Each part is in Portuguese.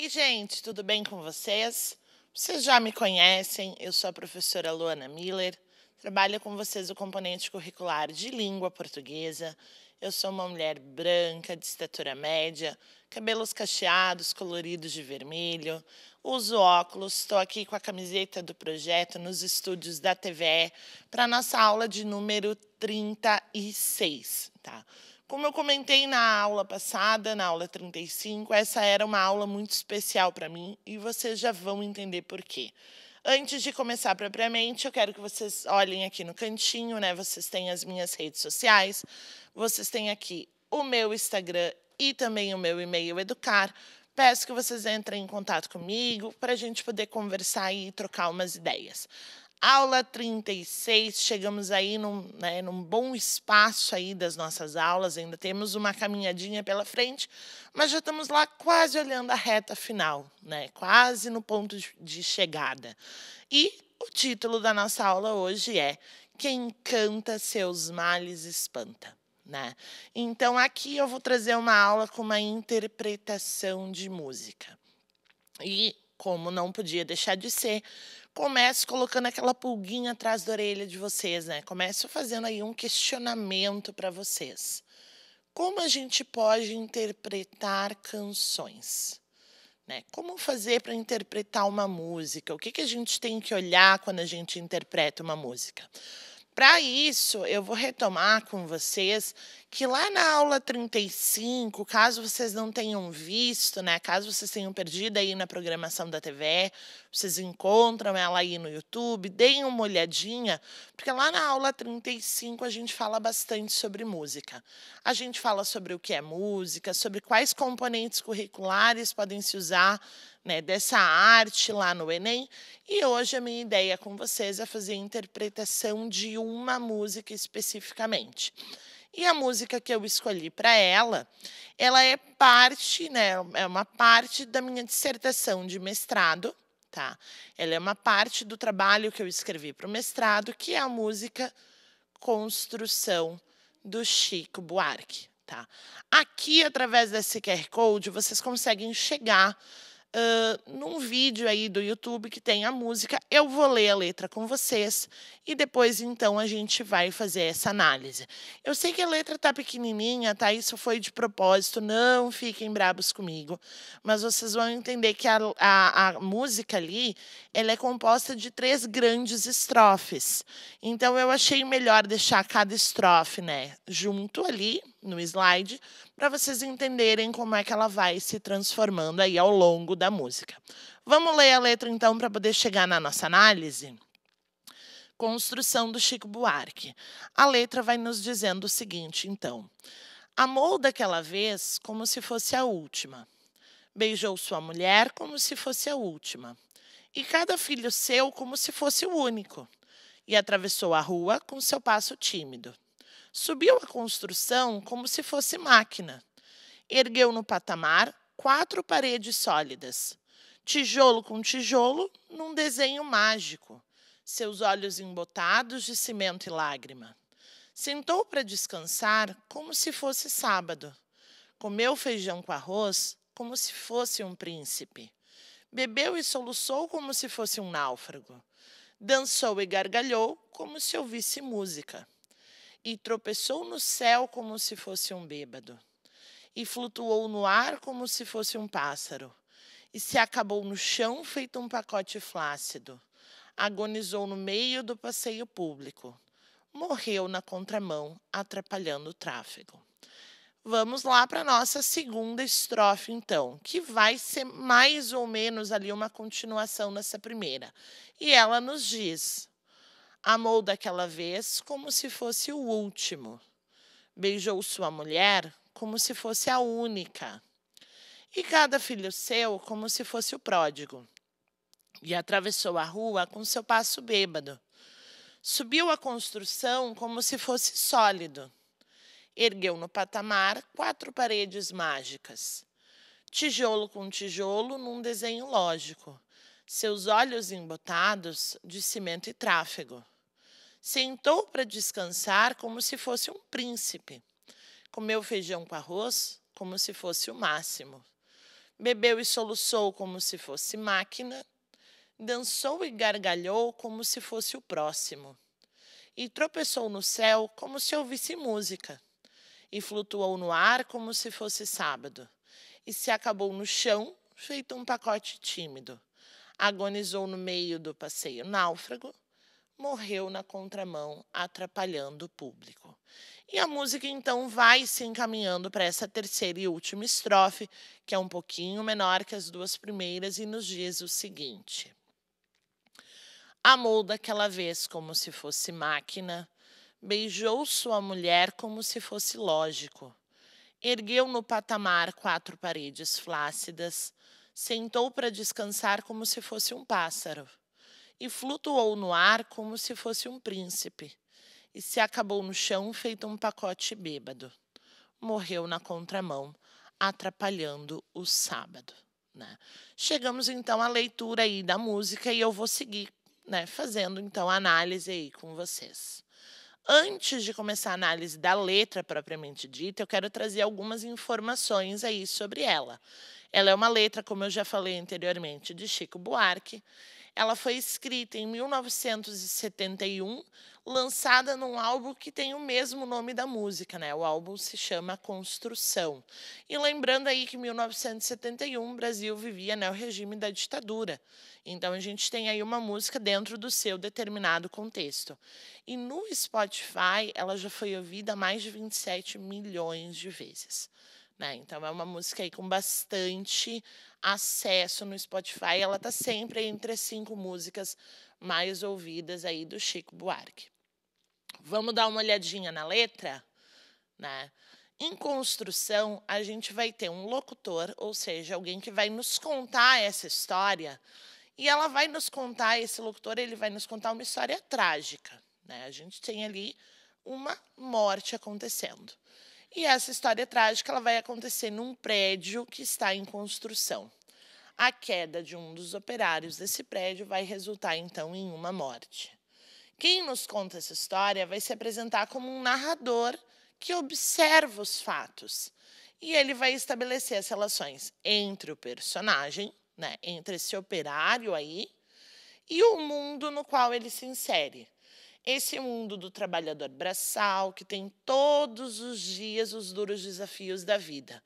aí, gente, tudo bem com vocês? Vocês já me conhecem, eu sou a professora Luana Miller, trabalho com vocês o componente curricular de língua portuguesa. Eu sou uma mulher branca, de estatura média, cabelos cacheados, coloridos de vermelho, uso óculos, estou aqui com a camiseta do projeto nos estúdios da TVE para nossa aula de número 36, tá? Como eu comentei na aula passada, na aula 35, essa era uma aula muito especial para mim e vocês já vão entender por quê. Antes de começar propriamente, eu quero que vocês olhem aqui no cantinho, né? Vocês têm as minhas redes sociais, vocês têm aqui o meu Instagram e também o meu e-mail educar. Peço que vocês entrem em contato comigo para a gente poder conversar e trocar umas ideias. Aula 36, chegamos aí num, né, num bom espaço aí das nossas aulas, ainda temos uma caminhadinha pela frente, mas já estamos lá quase olhando a reta final, né, quase no ponto de chegada. E o título da nossa aula hoje é Quem canta seus males espanta. Né? Então aqui eu vou trazer uma aula com uma interpretação de música. E como não podia deixar de ser, começo colocando aquela pulguinha atrás da orelha de vocês, né? Começo fazendo aí um questionamento para vocês. Como a gente pode interpretar canções? Né? Como fazer para interpretar uma música? O que, que a gente tem que olhar quando a gente interpreta uma música? Para isso, eu vou retomar com vocês que lá na aula 35, caso vocês não tenham visto, né, caso vocês tenham perdido aí na programação da TV, vocês encontram ela aí no YouTube, deem uma olhadinha, porque lá na aula 35 a gente fala bastante sobre música. A gente fala sobre o que é música, sobre quais componentes curriculares podem se usar né, dessa arte lá no Enem. E hoje a minha ideia com vocês é fazer a interpretação de uma música especificamente. E a música que eu escolhi para ela, ela é parte, né, é uma parte da minha dissertação de mestrado, tá? Ela é uma parte do trabalho que eu escrevi para o mestrado, que é a música Construção do Chico Buarque, tá? Aqui através desse QR Code vocês conseguem chegar uh, num vídeo aí do YouTube que tem a música. Eu vou ler a letra com vocês e depois então a gente vai fazer essa análise. Eu sei que a letra tá pequenininha, tá? Isso foi de propósito, não fiquem brabos comigo, mas vocês vão entender que a, a, a música ali ela é composta de três grandes estrofes. Então eu achei melhor deixar cada estrofe, né, junto ali no slide para vocês entenderem como é que ela vai se transformando aí ao longo da música. Vamos ler a letra então para poder chegar na nossa análise? Construção do Chico Buarque. A letra vai nos dizendo o seguinte, então. Amou daquela vez como se fosse a última. Beijou sua mulher como se fosse a última. E cada filho seu como se fosse o único. E atravessou a rua com seu passo tímido. Subiu a construção como se fosse máquina. Ergueu no patamar quatro paredes sólidas, tijolo com tijolo, num desenho mágico, seus olhos embotados de cimento e lágrima. Sentou para descansar como se fosse sábado. Comeu feijão com arroz como se fosse um príncipe. Bebeu e soluçou como se fosse um náufrago. Dançou e gargalhou como se ouvisse música e tropeçou no céu como se fosse um bêbado, e flutuou no ar como se fosse um pássaro, e se acabou no chão feito um pacote flácido. Agonizou no meio do passeio público. Morreu na contramão, atrapalhando o tráfego. Vamos lá para nossa segunda estrofe, então, que vai ser mais ou menos ali uma continuação dessa primeira. E ela nos diz: Amou daquela vez como se fosse o último. Beijou sua mulher como se fosse a única. E cada filho seu como se fosse o pródigo. E atravessou a rua com seu passo bêbado. Subiu a construção como se fosse sólido. Ergueu no patamar quatro paredes mágicas. Tijolo com tijolo num desenho lógico seus olhos embotados de cimento e tráfego sentou para descansar como se fosse um príncipe. Comeu feijão com arroz como se fosse o máximo. Bebeu e soluçou como se fosse máquina. Dançou e gargalhou como se fosse o próximo. E tropeçou no céu como se ouvisse música. E flutuou no ar como se fosse sábado. E se acabou no chão, feito um pacote tímido. Agonizou no meio do passeio náufrago morreu na contramão, atrapalhando o público. E a música então vai se encaminhando para essa terceira e última estrofe, que é um pouquinho menor que as duas primeiras e nos diz o seguinte: Amou daquela vez como se fosse máquina, beijou sua mulher como se fosse lógico, ergueu no patamar quatro paredes flácidas, sentou para descansar como se fosse um pássaro e flutuou no ar como se fosse um príncipe, e se acabou no chão feito um pacote bêbado. Morreu na contramão, atrapalhando o sábado. Né? Chegamos então à leitura aí da música e eu vou seguir né, fazendo então a análise aí com vocês. Antes de começar a análise da letra propriamente dita, eu quero trazer algumas informações aí sobre ela. Ela é uma letra, como eu já falei anteriormente, de Chico Buarque ela foi escrita em 1971, lançada num álbum que tem o mesmo nome da música, né? O álbum se chama Construção. E lembrando aí que em 1971 o Brasil vivia né, o regime da ditadura. Então a gente tem aí uma música dentro do seu determinado contexto. E no Spotify ela já foi ouvida mais de 27 milhões de vezes. Né? Então é uma música aí com bastante acesso no Spotify. Ela tá sempre entre as cinco músicas mais ouvidas aí do Chico Buarque. Vamos dar uma olhadinha na letra, né? Em construção, a gente vai ter um locutor, ou seja, alguém que vai nos contar essa história. E ela vai nos contar, esse locutor, ele vai nos contar uma história trágica. Né? A gente tem ali uma morte acontecendo. E essa história trágica ela vai acontecer num prédio que está em construção. A queda de um dos operários desse prédio vai resultar então em uma morte. Quem nos conta essa história vai se apresentar como um narrador que observa os fatos. E ele vai estabelecer as relações entre o personagem, né, entre esse operário aí, e o mundo no qual ele se insere. Esse mundo do trabalhador braçal que tem todos os dias os duros desafios da vida,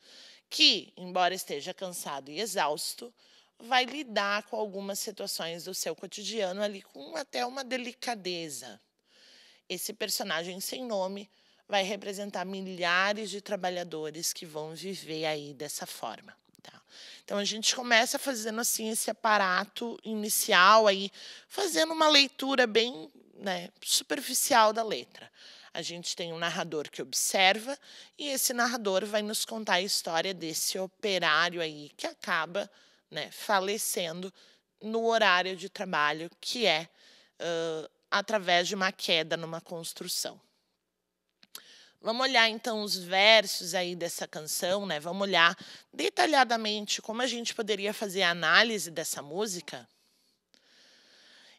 que, embora esteja cansado e exausto, vai lidar com algumas situações do seu cotidiano ali com até uma delicadeza. Esse personagem sem nome vai representar milhares de trabalhadores que vão viver aí dessa forma. Tá? Então a gente começa fazendo assim esse aparato inicial aí, fazendo uma leitura bem né, superficial da letra. A gente tem um narrador que observa e esse narrador vai nos contar a história desse operário aí que acaba né, falecendo no horário de trabalho, que é uh, através de uma queda numa construção. Vamos olhar então os versos aí dessa canção, né? Vamos olhar detalhadamente como a gente poderia fazer a análise dessa música.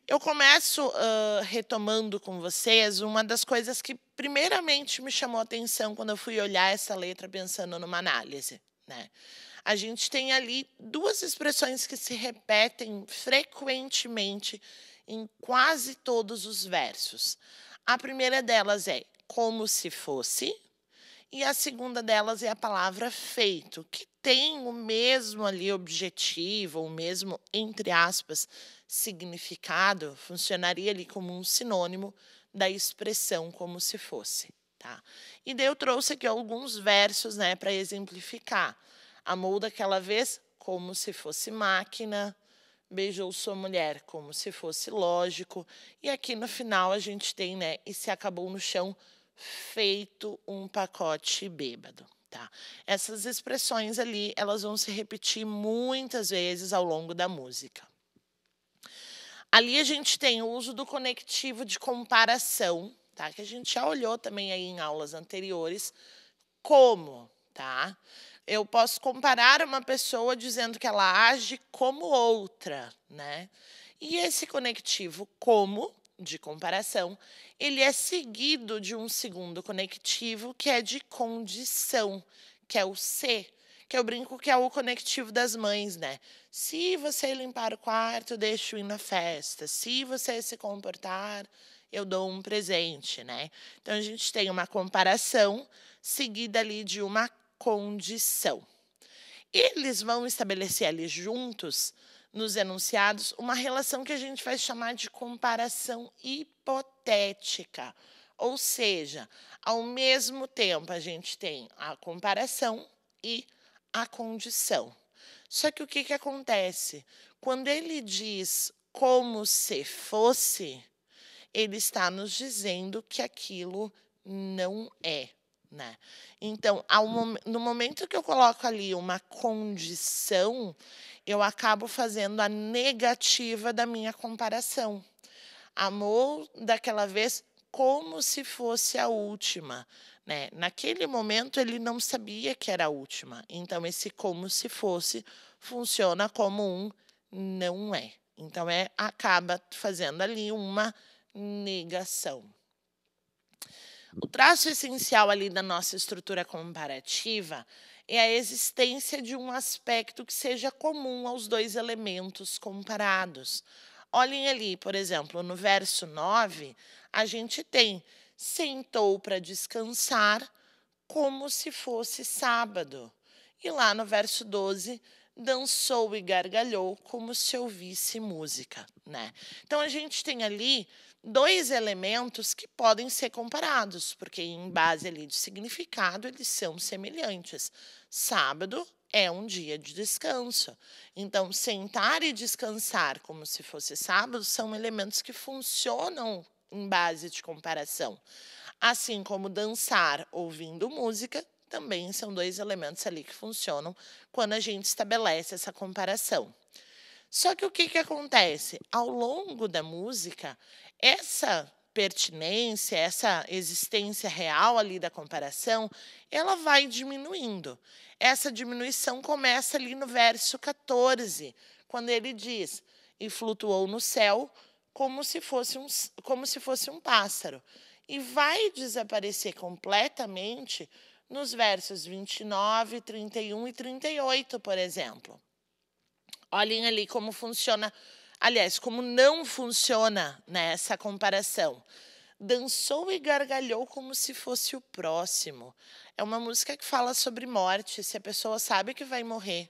Eu começo uh, retomando com vocês uma das coisas que primeiramente me chamou a atenção quando eu fui olhar essa letra pensando numa análise. Né? A gente tem ali duas expressões que se repetem frequentemente em quase todos os versos. A primeira delas é como se fosse, e a segunda delas é a palavra feito, que tem o mesmo ali objetivo, o mesmo, entre aspas, significado funcionaria ali como um sinônimo da expressão como se fosse. Tá? E daí eu trouxe aqui alguns versos né, para exemplificar. Amou daquela vez como se fosse máquina, beijou sua mulher como se fosse lógico, e aqui no final a gente tem, né, e se acabou no chão feito um pacote bêbado. Tá. Essas expressões ali, elas vão se repetir muitas vezes ao longo da música. Ali a gente tem o uso do conectivo de comparação, tá? Que a gente já olhou também aí em aulas anteriores. Como, tá? Eu posso comparar uma pessoa dizendo que ela age como outra, né? E esse conectivo como de comparação, ele é seguido de um segundo conectivo que é de condição, que é o ser que eu brinco que é o conectivo das mães, né? Se você limpar o quarto, deixo ir na festa. Se você se comportar, eu dou um presente, né? Então a gente tem uma comparação seguida ali de uma condição. Eles vão estabelecer ali juntos nos enunciados uma relação que a gente vai chamar de comparação hipotética. Ou seja, ao mesmo tempo a gente tem a comparação e a condição. Só que o que, que acontece? Quando ele diz como se fosse, ele está nos dizendo que aquilo não é. Né? Então, mom no momento que eu coloco ali uma condição, eu acabo fazendo a negativa da minha comparação. Amor daquela vez como se fosse a última. Né? Naquele momento, ele não sabia que era a última. Então, esse como se fosse funciona como um não é. Então, é, acaba fazendo ali uma negação. O traço essencial ali da nossa estrutura comparativa é a existência de um aspecto que seja comum aos dois elementos comparados. Olhem ali, por exemplo, no verso 9, a gente tem: sentou para descansar como se fosse sábado. E lá no verso 12, dançou e gargalhou como se ouvisse música, né? Então a gente tem ali dois elementos que podem ser comparados, porque em base ali de significado eles são semelhantes. Sábado é um dia de descanso. Então, sentar e descansar como se fosse sábado são elementos que funcionam em base de comparação. Assim como dançar ouvindo música também são dois elementos ali que funcionam quando a gente estabelece essa comparação. Só que o que, que acontece? Ao longo da música, essa pertinência, essa existência real ali da comparação, ela vai diminuindo. Essa diminuição começa ali no verso 14, quando ele diz: "E flutuou no céu como se fosse um como se fosse um pássaro". E vai desaparecer completamente nos versos 29, 31 e 38, por exemplo. Olhem ali como funciona Aliás, como não funciona nessa essa comparação? Dançou e gargalhou como se fosse o próximo. É uma música que fala sobre morte. Se a pessoa sabe que vai morrer,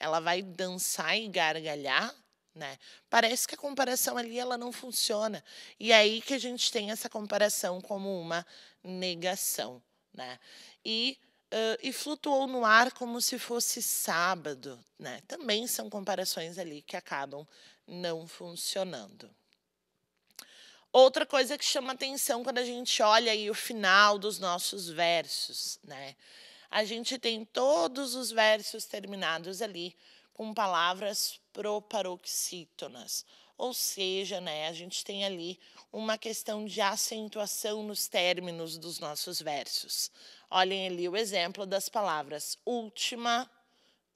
ela vai dançar e gargalhar né? Parece que a comparação ali ela não funciona. E é aí que a gente tem essa comparação como uma negação, né? E uh, e flutuou no ar como se fosse sábado, né? Também são comparações ali que acabam não funcionando. Outra coisa que chama atenção quando a gente olha aí o final dos nossos versos, né? A gente tem todos os versos terminados ali com palavras proparoxítonas, ou seja, né, a gente tem ali uma questão de acentuação nos términos dos nossos versos. Olhem ali o exemplo das palavras última,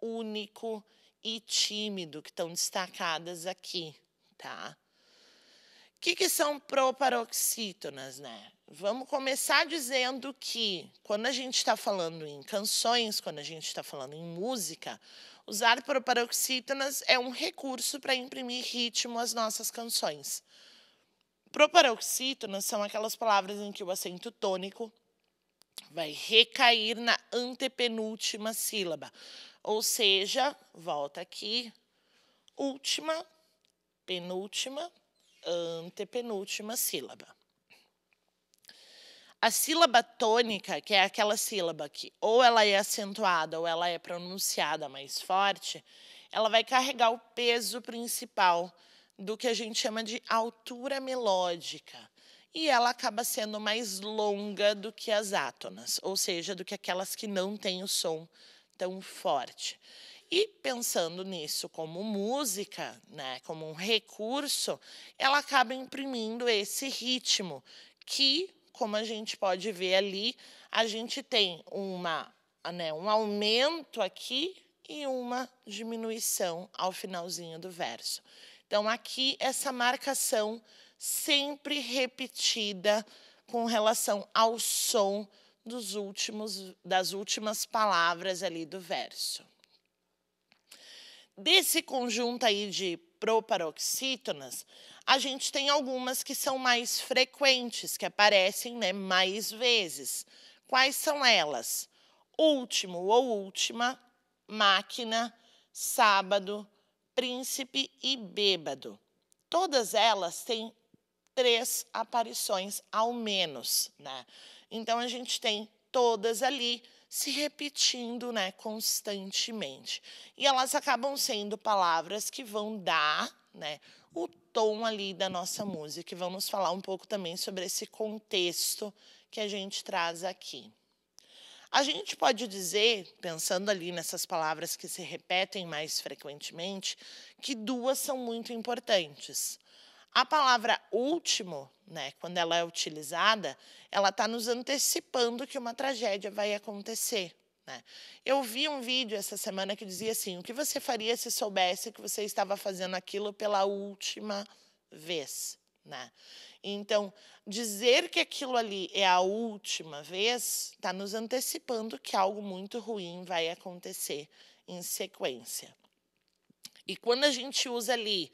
único e tímido, que estão destacadas aqui, tá? O que, que são proparoxítonas, né? Vamos começar dizendo que, quando a gente está falando em canções, quando a gente está falando em música, usar proparoxítonas é um recurso para imprimir ritmo às nossas canções. Proparoxítonas são aquelas palavras em que o acento tônico vai recair na antepenúltima sílaba. Ou seja, volta aqui, última, penúltima, antepenúltima sílaba. A sílaba tônica, que é aquela sílaba que ou ela é acentuada ou ela é pronunciada mais forte, ela vai carregar o peso principal do que a gente chama de altura melódica e ela acaba sendo mais longa do que as átonas, ou seja, do que aquelas que não têm o som tão forte. E pensando nisso como música, né, como um recurso, ela acaba imprimindo esse ritmo que, como a gente pode ver ali, a gente tem uma, né, um aumento aqui e uma diminuição ao finalzinho do verso. Então, aqui, essa marcação sempre repetida com relação ao som dos últimos, das últimas palavras ali do verso. Desse conjunto aí de proparoxítonas, a gente tem algumas que são mais frequentes, que aparecem né, mais vezes. Quais são elas? Último ou última, máquina, sábado, príncipe e bêbado. Todas elas têm três aparições ao menos, né? Então a gente tem todas ali se repetindo, né, constantemente. E elas acabam sendo palavras que vão dar, né, o tom ali da nossa música e vão nos falar um pouco também sobre esse contexto que a gente traz aqui. A gente pode dizer, pensando ali nessas palavras que se repetem mais frequentemente, que duas são muito importantes. A palavra último, né, quando ela é utilizada, ela está nos antecipando que uma tragédia vai acontecer. Né? Eu vi um vídeo essa semana que dizia assim: o que você faria se soubesse que você estava fazendo aquilo pela última vez? Né? Então, dizer que aquilo ali é a última vez está nos antecipando que algo muito ruim vai acontecer em sequência. E quando a gente usa ali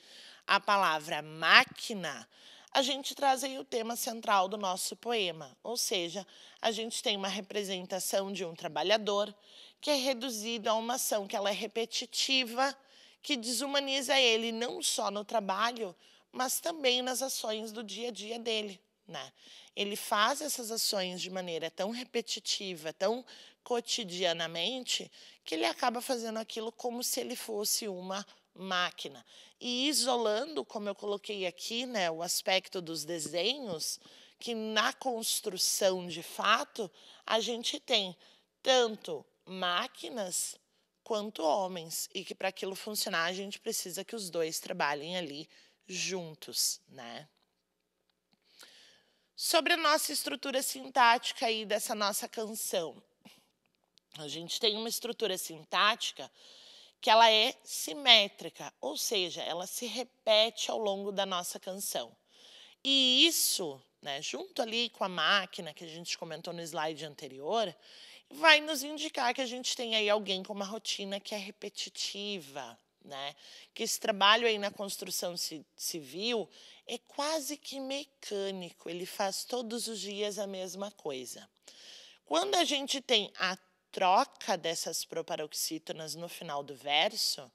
a palavra máquina, a gente traz aí o tema central do nosso poema, ou seja, a gente tem uma representação de um trabalhador que é reduzido a uma ação que ela é repetitiva, que desumaniza ele não só no trabalho, mas também nas ações do dia a dia dele. Né? Ele faz essas ações de maneira tão repetitiva, tão cotidianamente, que ele acaba fazendo aquilo como se ele fosse uma máquina. E isolando, como eu coloquei aqui, né, o aspecto dos desenhos, que na construção de fato a gente tem tanto máquinas quanto homens e que para aquilo funcionar a gente precisa que os dois trabalhem ali juntos, né? Sobre a nossa estrutura sintática aí dessa nossa canção. A gente tem uma estrutura sintática que ela é simétrica, ou seja, ela se repete ao longo da nossa canção. E isso, né, junto ali com a máquina que a gente comentou no slide anterior, vai nos indicar que a gente tem aí alguém com uma rotina que é repetitiva, né? Que esse trabalho aí na construção civil é quase que mecânico, ele faz todos os dias a mesma coisa. Quando a gente tem a troca dessas proparoxítonas no final do verso,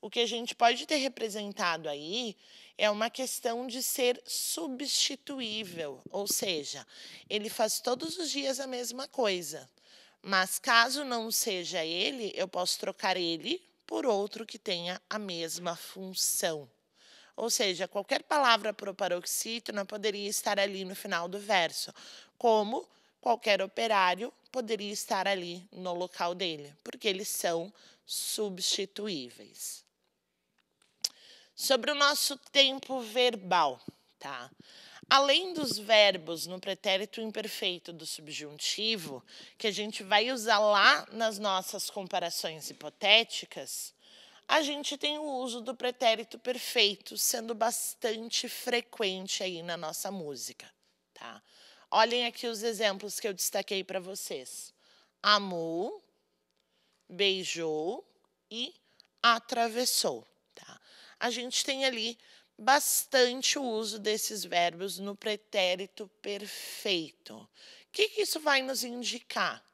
o que a gente pode ter representado aí é uma questão de ser substituível, ou seja, ele faz todos os dias a mesma coisa. Mas caso não seja ele, eu posso trocar ele por outro que tenha a mesma função. Ou seja, qualquer palavra proparoxítona poderia estar ali no final do verso, como qualquer operário poderia estar ali no local dele, porque eles são substituíveis. Sobre o nosso tempo verbal, tá? Além dos verbos no pretérito imperfeito do subjuntivo, que a gente vai usar lá nas nossas comparações hipotéticas, a gente tem o uso do pretérito perfeito sendo bastante frequente aí na nossa música, tá? Olhem aqui os exemplos que eu destaquei para vocês. Amou, beijou e atravessou. Tá? A gente tem ali bastante o uso desses verbos no pretérito perfeito. O que, que isso vai nos indicar?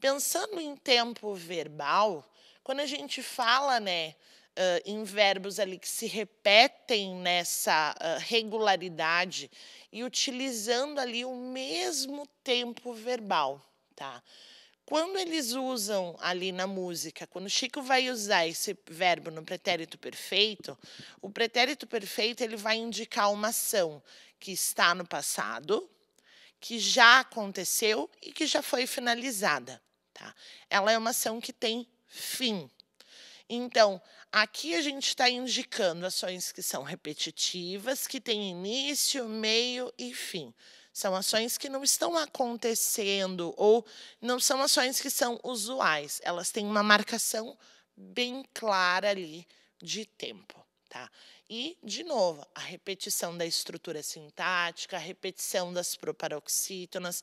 Pensando em tempo verbal, quando a gente fala, né, uh, em verbos ali que se repetem nessa uh, regularidade e utilizando ali o mesmo tempo verbal, tá? Quando eles usam ali na música, quando o Chico vai usar esse verbo no pretérito perfeito, o pretérito perfeito ele vai indicar uma ação que está no passado, que já aconteceu e que já foi finalizada. Tá? Ela é uma ação que tem fim. Então, aqui a gente está indicando ações que são repetitivas, que têm início, meio e fim. São ações que não estão acontecendo ou não são ações que são usuais. Elas têm uma marcação bem clara ali de tempo, tá? E, de novo, a repetição da estrutura sintática, a repetição das proparoxítonas,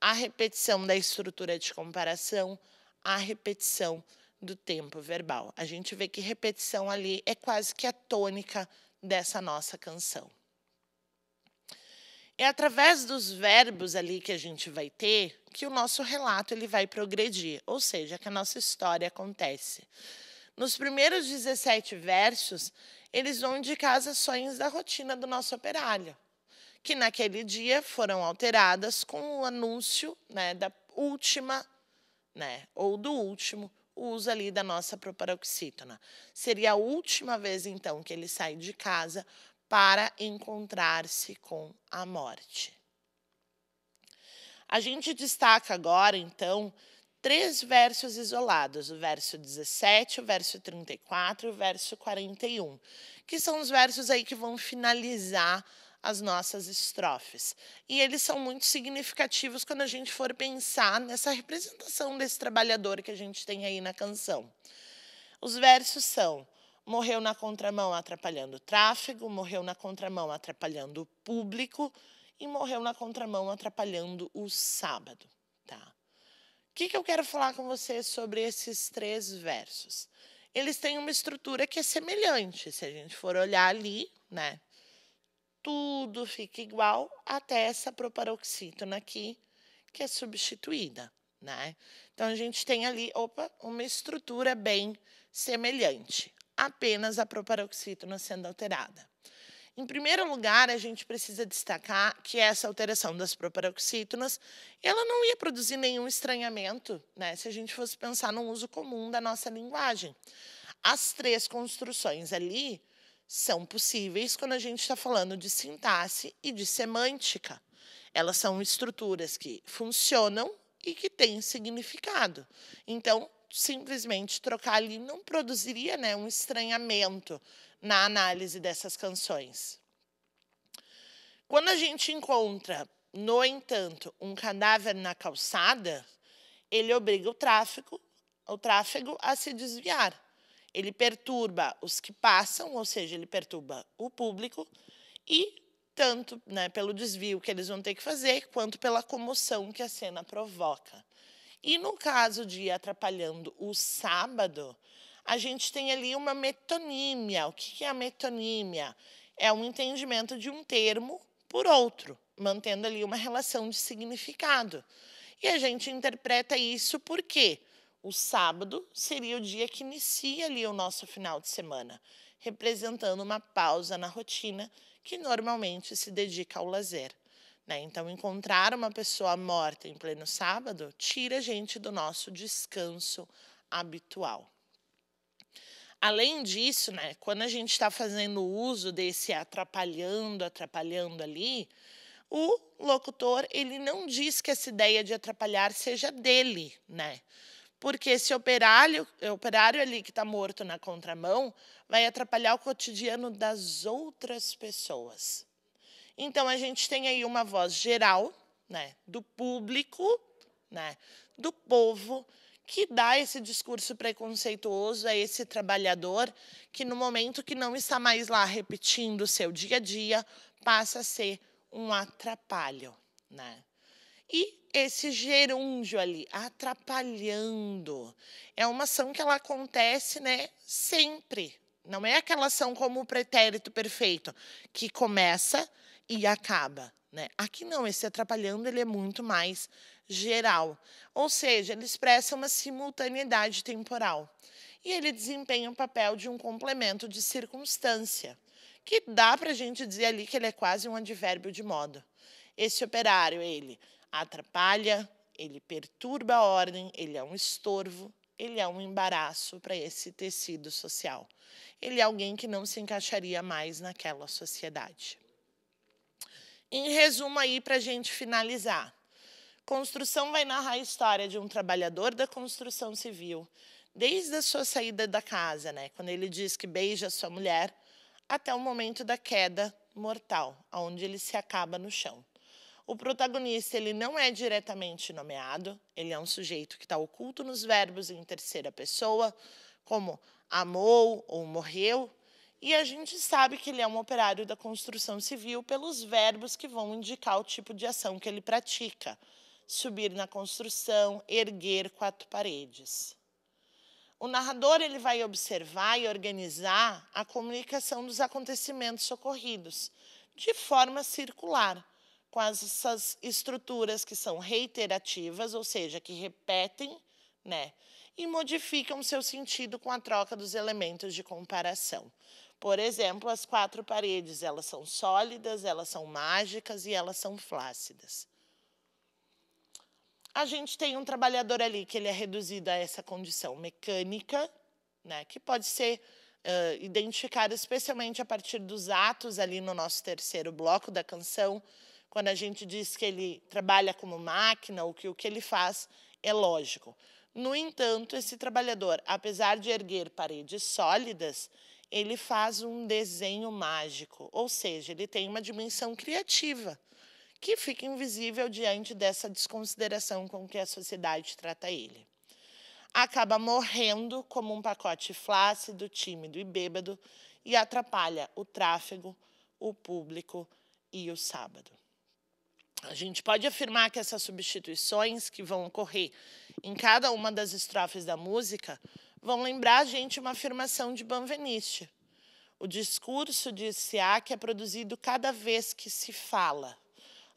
a repetição da estrutura de comparação, a repetição do tempo verbal. A gente vê que repetição ali é quase que a tônica dessa nossa canção. É através dos verbos ali que a gente vai ter que o nosso relato ele vai progredir, ou seja, que a nossa história acontece. Nos primeiros 17 versos, eles vão indicar as ações da rotina do nosso operário, que naquele dia foram alteradas com o anúncio né, da última, né, ou do último o uso ali da nossa proparoxítona. Seria a última vez, então, que ele sai de casa para encontrar-se com a morte. A gente destaca agora, então, três versos isolados, o verso 17, o verso 34 e o verso 41, que são os versos aí que vão finalizar as nossas estrofes. E eles são muito significativos quando a gente for pensar nessa representação desse trabalhador que a gente tem aí na canção. Os versos são: morreu na contramão atrapalhando o tráfego, morreu na contramão atrapalhando o público e morreu na contramão atrapalhando o sábado, tá? O que, que eu quero falar com vocês sobre esses três versos? Eles têm uma estrutura que é semelhante, se a gente for olhar ali, né? tudo fica igual até essa proparoxítona aqui, que é substituída. Né? Então, a gente tem ali opa, uma estrutura bem semelhante, apenas a proparoxítona sendo alterada. Em primeiro lugar, a gente precisa destacar que essa alteração das proparoxítonas, ela não ia produzir nenhum estranhamento, né, se a gente fosse pensar no uso comum da nossa linguagem. As três construções ali são possíveis quando a gente está falando de sintaxe e de semântica. Elas são estruturas que funcionam e que têm significado. Então, simplesmente trocar ali não produziria né, um estranhamento na análise dessas canções. Quando a gente encontra, no entanto, um cadáver na calçada, ele obriga o tráfego, o tráfego a se desviar ele perturba os que passam, ou seja, ele perturba o público e tanto né, pelo desvio que eles vão ter que fazer, quanto pela comoção que a cena provoca. E no caso de atrapalhando o sábado, a gente tem ali uma metonímia. O que é a metonímia? É um entendimento de um termo por outro, mantendo ali uma relação de significado. E a gente interpreta isso por quê? O sábado seria o dia que inicia ali o nosso final de semana, representando uma pausa na rotina que normalmente se dedica ao lazer. Né? Então, encontrar uma pessoa morta em pleno sábado tira a gente do nosso descanso habitual. Além disso, né, quando a gente está fazendo uso desse atrapalhando, atrapalhando ali, o locutor ele não diz que essa ideia de atrapalhar seja dele, né? porque esse operário, operário ali que está morto na contramão vai atrapalhar o cotidiano das outras pessoas. Então a gente tem aí uma voz geral, né, do público, né, do povo que dá esse discurso preconceituoso a esse trabalhador que no momento que não está mais lá repetindo o seu dia a dia passa a ser um atrapalho, né? E esse gerúndio ali, atrapalhando, é uma ação que ela acontece, né, sempre. Não é aquela ação como o pretérito perfeito, que começa e acaba, né? Aqui não, esse atrapalhando, ele é muito mais geral. Ou seja, ele expressa uma simultaneidade temporal. E ele desempenha o papel de um complemento de circunstância, que dá para a gente dizer ali que ele é quase um advérbio de modo. Esse operário, ele atrapalha, ele perturba a ordem, ele é um estorvo, ele é um embaraço para esse tecido social. Ele é alguém que não se encaixaria mais naquela sociedade. Em resumo, aí, para a gente finalizar, Construção vai narrar a história de um trabalhador da construção civil, desde a sua saída da casa, né, quando ele diz que beija sua mulher, até o momento da queda mortal, onde ele se acaba no chão. O protagonista ele não é diretamente nomeado, ele é um sujeito que está oculto nos verbos em terceira pessoa, como amou ou morreu, e a gente sabe que ele é um operário da construção civil pelos verbos que vão indicar o tipo de ação que ele pratica: subir na construção, erguer quatro paredes. O narrador ele vai observar e organizar a comunicação dos acontecimentos ocorridos de forma circular com essas estruturas que são reiterativas, ou seja, que repetem, né? E modificam seu sentido com a troca dos elementos de comparação. Por exemplo, as quatro paredes, elas são sólidas, elas são mágicas e elas são flácidas. A gente tem um trabalhador ali que ele é reduzido a essa condição mecânica, né, que pode ser uh, identificado especialmente a partir dos atos ali no nosso terceiro bloco da canção, quando a gente diz que ele trabalha como máquina ou que o que ele faz é lógico. No entanto, esse trabalhador, apesar de erguer paredes sólidas, ele faz um desenho mágico, ou seja, ele tem uma dimensão criativa que fica invisível diante dessa desconsideração com que a sociedade trata ele. Acaba morrendo como um pacote flácido, tímido e bêbado e atrapalha o tráfego, o público e o sábado. A gente pode afirmar que essas substituições que vão ocorrer em cada uma das estrofes da música vão lembrar a gente uma afirmação de Benveniste. O discurso de Siak é produzido cada vez que se fala,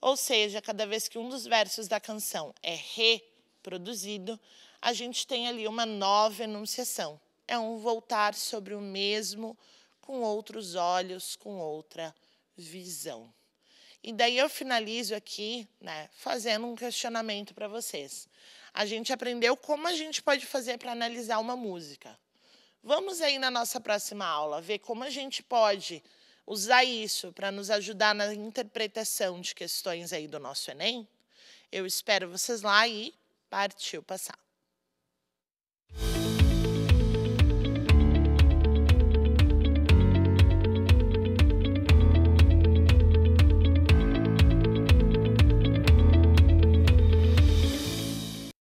ou seja, cada vez que um dos versos da canção é reproduzido, a gente tem ali uma nova enunciação. É um voltar sobre o mesmo com outros olhos, com outra visão. E daí eu finalizo aqui, né, fazendo um questionamento para vocês. A gente aprendeu como a gente pode fazer para analisar uma música. Vamos aí na nossa próxima aula ver como a gente pode usar isso para nos ajudar na interpretação de questões aí do nosso Enem. Eu espero vocês lá e partiu passar.